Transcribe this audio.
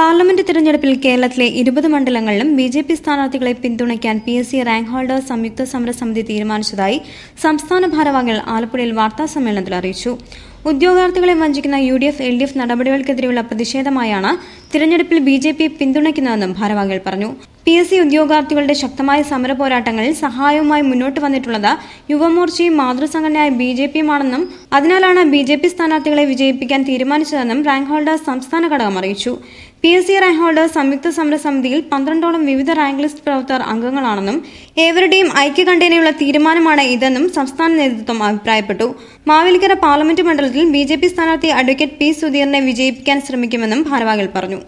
parliament തിരഞ്ഞെടുപ്പിൽ കേരളത്തിലെ ഇരുപത് മണ്ഡലങ്ങളിലും ബി ജെ പി സ്ഥാനാർത്ഥികളെ പിന്തുണയ്ക്കാൻ P S C rank holders സംയുക്ത സമരസമിതി തീരുമാനിച്ചതായി സംസ്ഥാന ഭാരവാഹികൾ ആലപ്പുഴയിൽ വാർത്താസമ്മേളനത്തിൽ അറിയിച്ചു ഉദ്യോഗാർത്ഥികളെ വഞ്ചിക്കുന്ന U D F L D F നടപടികൾക്കെതിരെയുള്ള പ്രതിഷേധമായാണ് തിരഞ്ഞെടുപ്പിൽ ബി ജെ പി പിന്തുണയ്ക്കുന്നതെന്നും ഭാരവാഹികൾ പറഞ്ഞു പി എസ് സി ഉദ്യോഗാർത്ഥികളുടെ ശക്തമായ സമര പോരാട്ടങ്ങളിൽ സഹായവുമായി മുന്നോട്ട് വന്നിട്ടുള്ളത് യുവമോർച്ചയും മാതൃസംഘടനയായ ബി ജെ പിയുമാണെന്നും അതിനാലാണ് ബി ജെ പി സ്ഥാനാർത്ഥികളെ വിജയിപ്പിക്കാൻ തീരുമാനിച്ചതെന്നും റാങ്ക് ഹോൾഡേഴ്സ് സംസ്ഥാന ഘടകം അറിയിച്ചു P S C rank holders സംയുക്ത സമരസമിതിയിൽ പന്ത്രണ്ടോളം വിവിധ റാങ്ക് ലിസ്റ്റ് പ്രവർത്തകർ അംഗങ്ങളാണെന്നും ഏവരുടെയും ഐക്യകണ്ഠേനയുള്ള തീരുമാനമാണ് ഇതെന്നും സംസ്ഥാന നേതൃത്വം അഭിപ്രായപ്പെട്ടു മാവേലിക്കര പാർലമെന്റ് മണ്ഡലത്തിൽ ബി ജെ പി സ്ഥാനാർത്ഥി അഡ്വക്കേറ്റ് പി സുധീറിനെ വിജയിപ്പിക്കാൻ ശ്രമിക്കുമെന്നും ഭാരവാഹികൾ പറഞ്ഞു